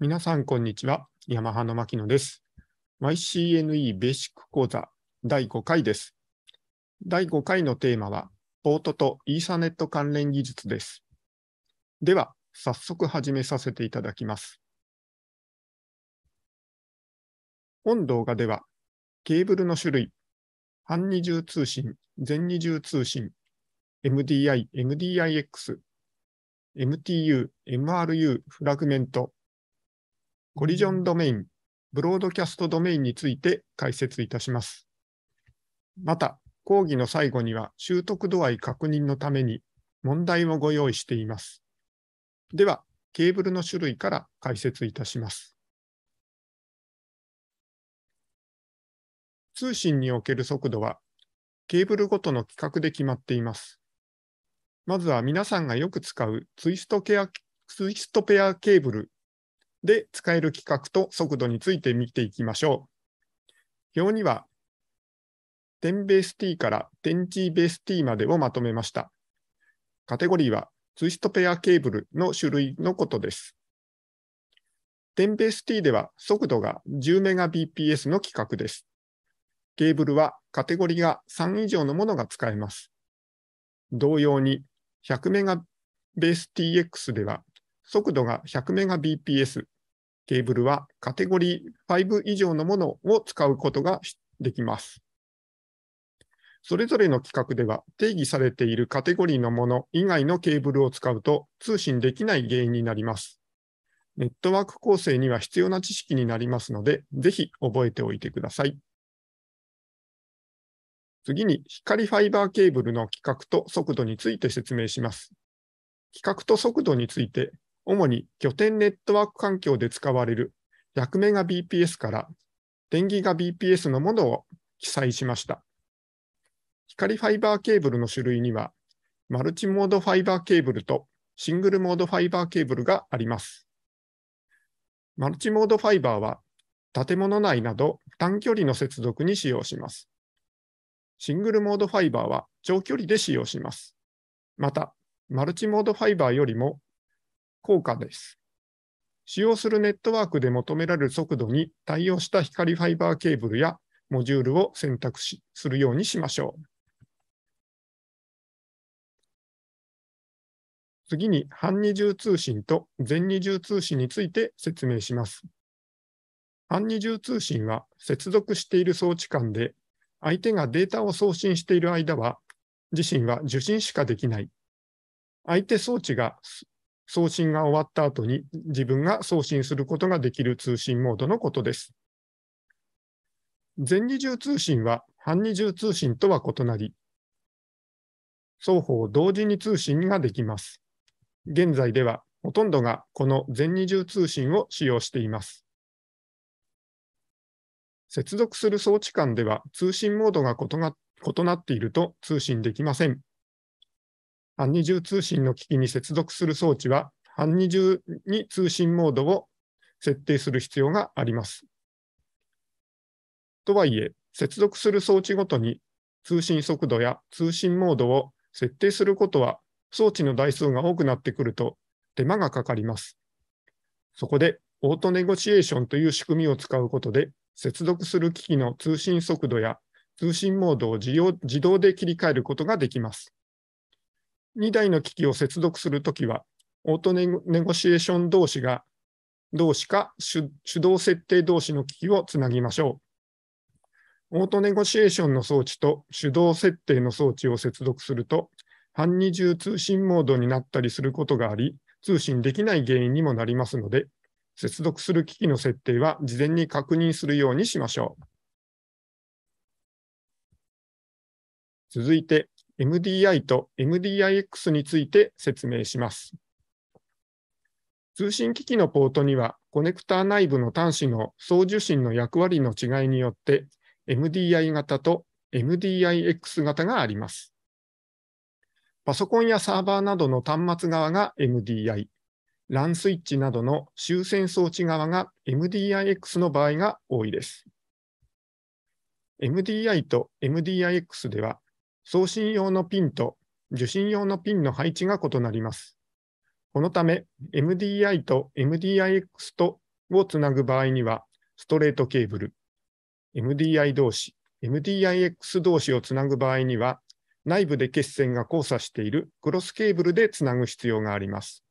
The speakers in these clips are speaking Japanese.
皆さん、こんにちは。ヤマハの牧野です。YCNE ベーシック講座第5回です。第5回のテーマは、ポートとイーサネット関連技術です。では、早速始めさせていただきます。本動画では、ケーブルの種類、半二重通信、全二重通信、MDI、MDIX、MTU、MRU、フラグメント、コリジョンドメイン、ブロードキャストドメインについて解説いたします。また、講義の最後には習得度合い確認のために問題もご用意しています。では、ケーブルの種類から解説いたします。通信における速度は、ケーブルごとの規格で決まっています。まずは皆さんがよく使うツイストケアツイストペアケーブルで使える規格と速度について見ていきましょう。表には、点ベース t から点 g ベース t までをまとめました。カテゴリーは、ツイストペアケーブルの種類のことです。点ベース t では速度が 10Mbps の規格です。ケーブルはカテゴリーが3以上のものが使えます。同様に 100Mbps TX では速度が 100Mbps ケーブルはカテゴリー5以上のものを使うことができます。それぞれの規格では定義されているカテゴリーのもの以外のケーブルを使うと通信できない原因になります。ネットワーク構成には必要な知識になりますので、ぜひ覚えておいてください。次に光ファイバーケーブルの規格と速度について説明します。規格と速度について主に拠点ネットワーク環境で使われる100 BPS から電気が BPS のものを記載しました。光ファイバーケーブルの種類には、マルチモードファイバーケーブルとシングルモードファイバーケーブルがあります。マルチモードファイバーは建物内など短距離の接続に使用します。シングルモードファイバーは長距離で使用します。また、マルチモードファイバーよりも効果です。使用するネットワークで求められる速度に対応した光ファイバーケーブルやモジュールを選択しするようにしましょう。次に半二重通信と全二重通信について説明します。半二重通信は接続している装置間で、相手がデータを送信している間は、自身は受信しかできない。相手装置が送信が終わった後に自分が送信することができる通信モードのことです。全二重通信は半二重通信とは異なり、双方同時に通信ができます。現在ではほとんどがこの全二重通信を使用しています。接続する装置間では通信モードが異なっていると通信できません。半二重通信の機器に接続する装置は、半二重に通信モードを設定する必要があります。とはいえ、接続する装置ごとに通信速度や通信モードを設定することは、装置の台数が多くなってくると手間がかかります。そこで、オートネゴシエーションという仕組みを使うことで、接続する機器の通信速度や通信モードを自動で切り替えることができます。2台の機器を接続するときは、オートネゴシエーション同士が、同士か手動設定同士の機器をつなぎましょう。オートネゴシエーションの装置と手動設定の装置を接続すると、半二重通信モードになったりすることがあり、通信できない原因にもなりますので、接続する機器の設定は事前に確認するようにしましょう。続いて、MDI と MDIX について説明します。通信機器のポートには、コネクタ内部の端子の送受信の役割の違いによって、MDI 型と MDIX 型があります。パソコンやサーバーなどの端末側が MDI、LAN スイッチなどの終戦装置側が MDIX の場合が多いです。MDI と MDIX では、送信用のピンと受信用のピンの配置が異なります。このため、MDI と MDIX とをつなぐ場合には、ストレートケーブル、MDI 同士、MDIX 同士をつなぐ場合には、内部で血栓が交差しているクロスケーブルでつなぐ必要があります。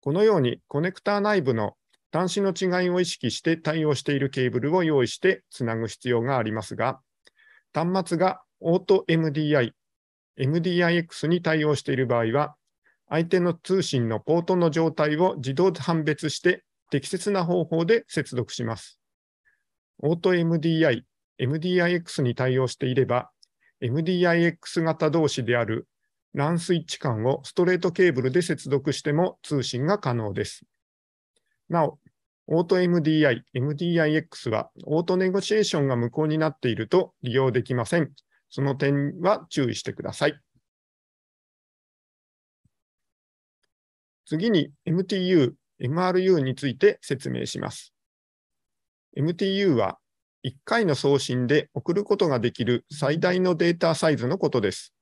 このように、コネクタ内部の端子の違いを意識して対応しているケーブルを用意してつなぐ必要がありますが、端末がオート MDI、MDIX に対応している場合は、相手の通信のポートの状態を自動判別して適切な方法で接続します。オート MDI、MDIX に対応していれば、MDIX 型同士である LAN スイッチ間をストレートケーブルで接続しても通信が可能です。なお、オート MDI、MDIX はオートネゴシエーションが無効になっていると利用できません。その点は注意してください。次に MTU、MRU について説明します。MTU は1回の送信で送ることができる最大のデータサイズのことです。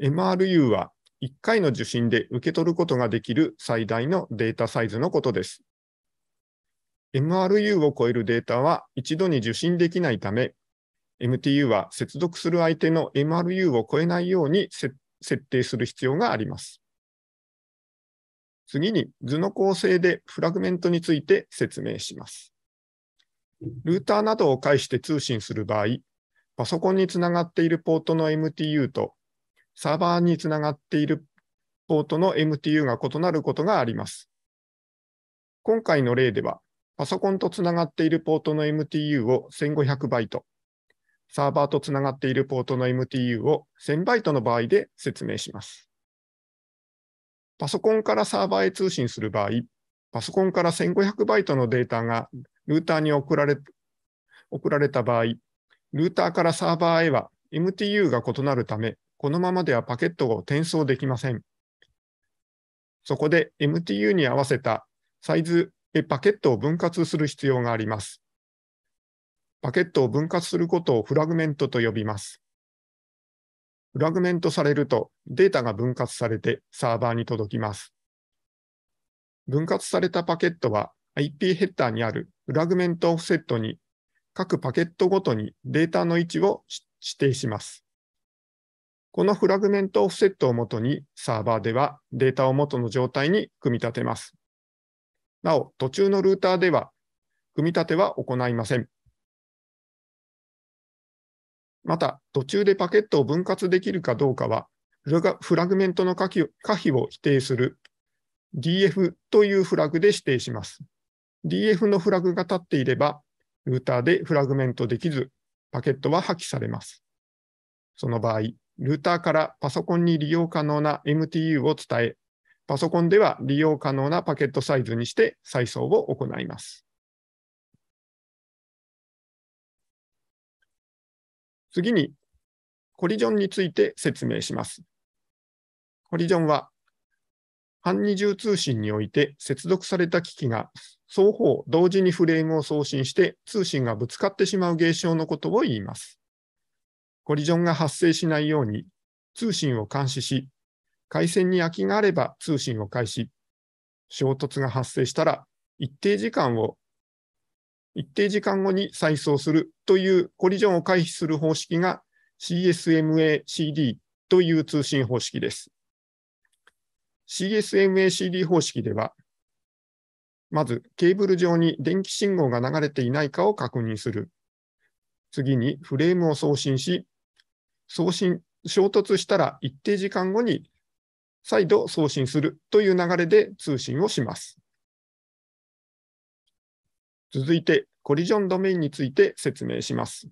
MRU は1回の受信で受け取ることができる最大のデータサイズのことです。MRU を超えるデータは一度に受信できないため、MTU は接続する相手の MRU を超えないように設定する必要があります。次に図の構成でフラグメントについて説明します。ルーターなどを介して通信する場合、パソコンにつながっているポートの MTU とサーバーにつながっているポートの MTU が異なることがあります。今回の例では、パソコンとつながっているポートの MTU を1500バイト、サーバーとつながっているポートの MTU を1000バイトの場合で説明します。パソコンからサーバーへ通信する場合、パソコンから1500バイトのデータがルーターに送られ送られた場合、ルーターからサーバーへは MTU が異なるため、このままではパケットを転送できません。そこで MTU に合わせたサイズへパケットを分割する必要があります。パケットを分割することをフラグメントと呼びます。フラグメントされるとデータが分割されてサーバーに届きます。分割されたパケットは IP ヘッダーにあるフラグメントオフセットに各パケットごとにデータの位置を指定します。このフラグメントオフセットをもとにサーバーではデータを元の状態に組み立てます。なお、途中のルーターでは組み立ては行いません。また、途中でパケットを分割できるかどうかは、フラグメントの可否を否定する DF というフラグで指定します。DF のフラグが立っていれば、ルーターでフラグメントできず、パケットは破棄されます。その場合、ルーターからパソコンに利用可能な MTU を伝え、パソコンでは利用可能なパケットサイズにして再送を行います。次に、コリジョンについて説明します。コリジョンは、半二重通信において接続された機器が双方同時にフレームを送信して通信がぶつかってしまう現象のことを言います。コリジョンが発生しないように通信を監視し、回線に空きがあれば通信を開始、衝突が発生したら一定時間を一定時間後に再送するというコリジョンを回避する方式が CSMACD という通信方式です。CSMACD 方式では、まずケーブル上に電気信号が流れていないかを確認する。次にフレームを送信し、送信、衝突したら一定時間後に再度送信するという流れで通信をします。続いて、コリジョンドメインについて説明します。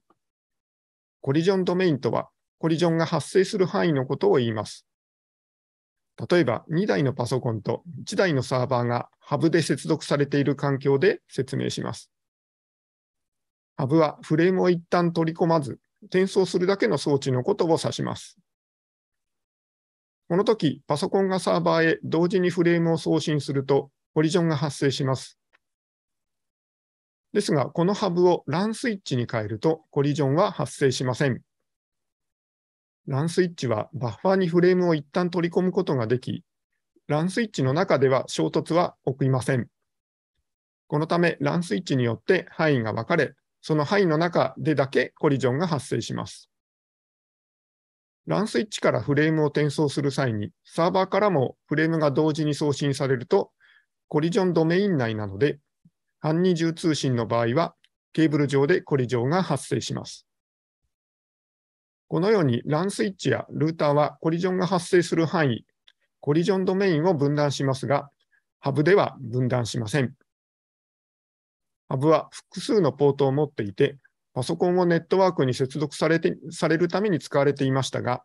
コリジョンドメインとは、コリジョンが発生する範囲のことを言います。例えば、2台のパソコンと1台のサーバーがハブで接続されている環境で説明します。ハブはフレームを一旦取り込まず、転送するだけの装置のことを指します。この時、パソコンがサーバーへ同時にフレームを送信すると、コリジョンが発生します。ですが、このハブをランスイッチに変えるとコリジョンは発生しません。ランスイッチはバッファーにフレームを一旦取り込むことができ、ランスイッチの中では衝突は起きません。このためランスイッチによって範囲が分かれ、その範囲の中でだけコリジョンが発生します。ランスイッチからフレームを転送する際に、サーバーからもフレームが同時に送信されると、コリジョンドメイン内なので、半二重通信の場合は、ケーブル上でコリジョンが発生します。このように LAN スイッチやルーターはコリジョンが発生する範囲、コリジョンドメインを分断しますが、ハブでは分断しません。ハブは複数のポートを持っていて、パソコンをネットワークに接続されてされるために使われていましたが、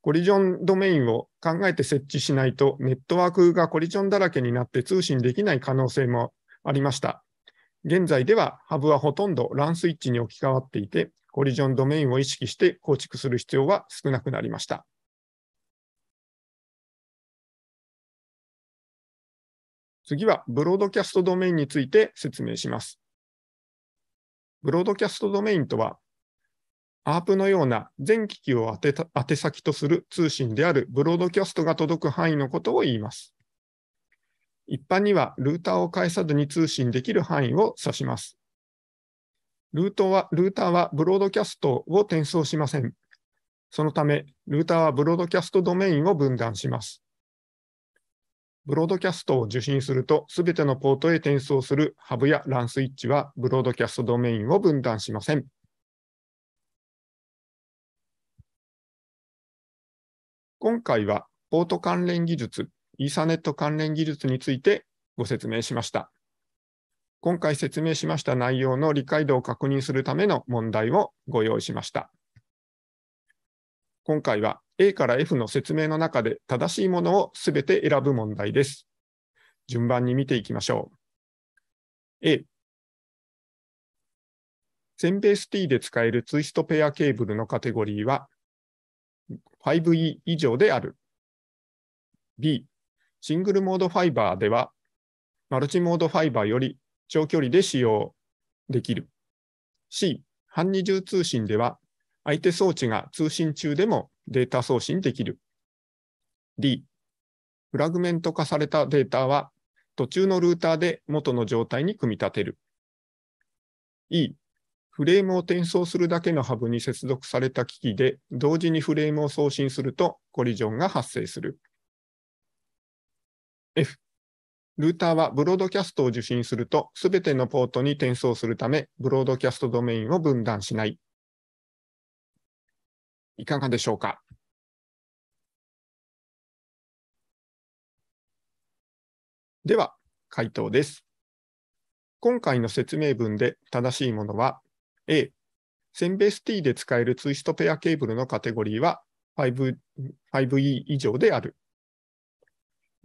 コリジョンドメインを考えて設置しないと、ネットワークがコリジョンだらけになって通信できない可能性もありました。現在ではハブはほとんどランスイッチに置き換わっていて、コリジョンドメインを意識して構築する必要は少なくなりました。次はブロードキャストドメインについて説明します。ブロードキャストドメインとは、ARP のような全機器を宛先とする通信であるブロードキャストが届く範囲のことを言います。一般にはルーターを介さずに通信できる範囲を指します。ルートはルーターはブロードキャストを転送しません。そのため、ルーターはブロードキャストドメインを分断します。ブロードキャストを受信すると、すべてのポートへ転送するハブやランスイッチは、ブロードキャストドメインを分断しません。今回は、ポート関連技術イーサネット関連技術についてご説明しました。今回説明しました内容の理解度を確認するための問題をご用意しました。今回は A から F の説明の中で正しいものをすべて選ぶ問題です。順番に見ていきましょう。A、センベース T で使えるツイストペアケーブルのカテゴリーは 5E 以上である。B、シングルモードファイバーでは、マルチモードファイバーより長距離で使用できる。C、半二重通信では、相手装置が通信中でもデータ送信できる。D、フラグメント化されたデータは、途中のルーターで元の状態に組み立てる。E、フレームを転送するだけのハブに接続された機器で、同時にフレームを送信するとコリジョンが発生する。F、ルーターはブロードキャストを受信すると、すべてのポートに転送するため、ブロードキャストドメインを分断しない。いかがでしょうかでは、回答です。今回の説明文で正しいものは、A、ンベース T で使えるツイストペアケーブルのカテゴリーは 5E 以上である。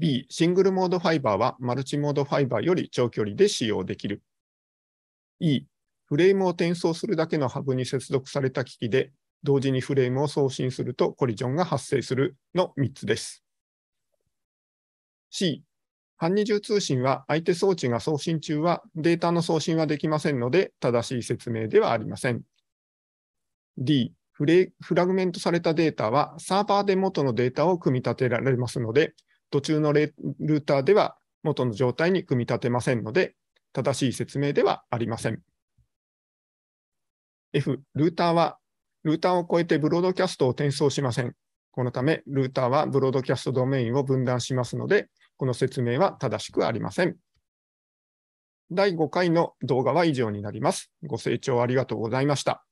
B、シングルモードファイバーはマルチモードファイバーより長距離で使用できる。E、フレームを転送するだけのハブに接続された機器で、同時にフレームを送信するとコリジョンが発生するの3つです。C、半二重通信は相手装置が送信中はデータの送信はできませんので、正しい説明ではありません。D、フレフラグメントされたデータはサーバーで元のデータを組み立てられますので、途中のルーターでは元の状態に組み立てませんので、正しい説明ではありません。F、ルーターは、ルーターを超えてブロードキャストを転送しません。このため、ルーターはブロードキャストドメインを分断しますので、この説明は正しくありません。第5回の動画は以上になります。ご清聴ありがとうございました。